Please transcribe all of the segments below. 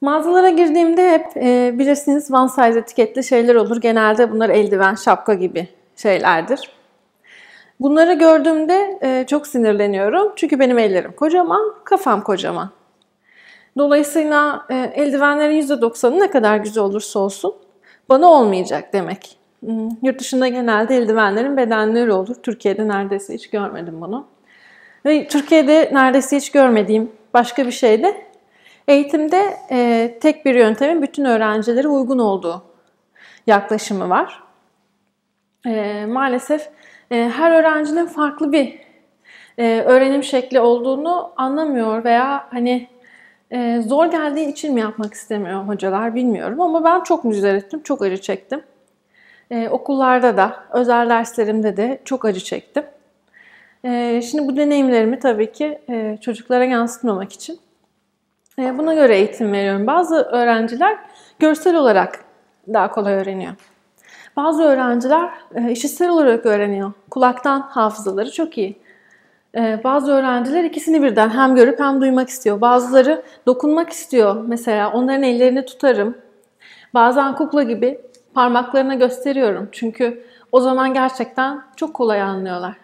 Mağazalara girdiğimde hep e, bilirsiniz one size etiketli şeyler olur. Genelde bunlar eldiven, şapka gibi şeylerdir. Bunları gördüğümde e, çok sinirleniyorum. Çünkü benim ellerim kocaman, kafam kocaman. Dolayısıyla e, eldivenlerin %90'ı ne kadar güzel olursa olsun bana olmayacak demek. Hmm, yurt dışında genelde eldivenlerin bedenleri olur. Türkiye'de neredeyse hiç görmedim bunu. Ve Türkiye'de neredeyse hiç görmediğim başka bir şey de Eğitimde e, tek bir yöntemin bütün öğrencilere uygun olduğu yaklaşımı var. E, maalesef e, her öğrencinin farklı bir e, öğrenim şekli olduğunu anlamıyor veya hani e, zor geldiği için mi yapmak istemiyor hocalar bilmiyorum ama ben çok mücadele ettim, çok acı çektim. E, okullarda da, özel derslerimde de çok acı çektim. E, şimdi bu deneyimlerimi tabii ki e, çocuklara yansıtmamak için e, buna göre eğitim veriyorum. Bazı öğrenciler görsel olarak daha kolay öğreniyor. Bazı öğrenciler e, işitsel olarak öğreniyor. Kulaktan hafızaları çok iyi. E, bazı öğrenciler ikisini birden hem görüp hem duymak istiyor. Bazıları dokunmak istiyor mesela. Onların ellerini tutarım. Bazen kukla gibi parmaklarına gösteriyorum. Çünkü o zaman gerçekten çok kolay anlıyorlar.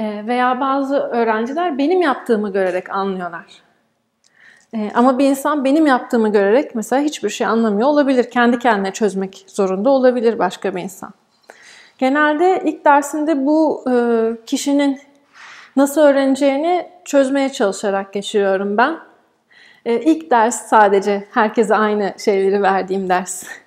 Veya bazı öğrenciler benim yaptığımı görerek anlıyorlar. Ee, ama bir insan benim yaptığımı görerek mesela hiçbir şey anlamıyor olabilir. Kendi kendine çözmek zorunda olabilir başka bir insan. Genelde ilk dersinde bu e, kişinin nasıl öğreneceğini çözmeye çalışarak geçiriyorum ben. E, ilk ders sadece herkese aynı şeyleri verdiğim ders.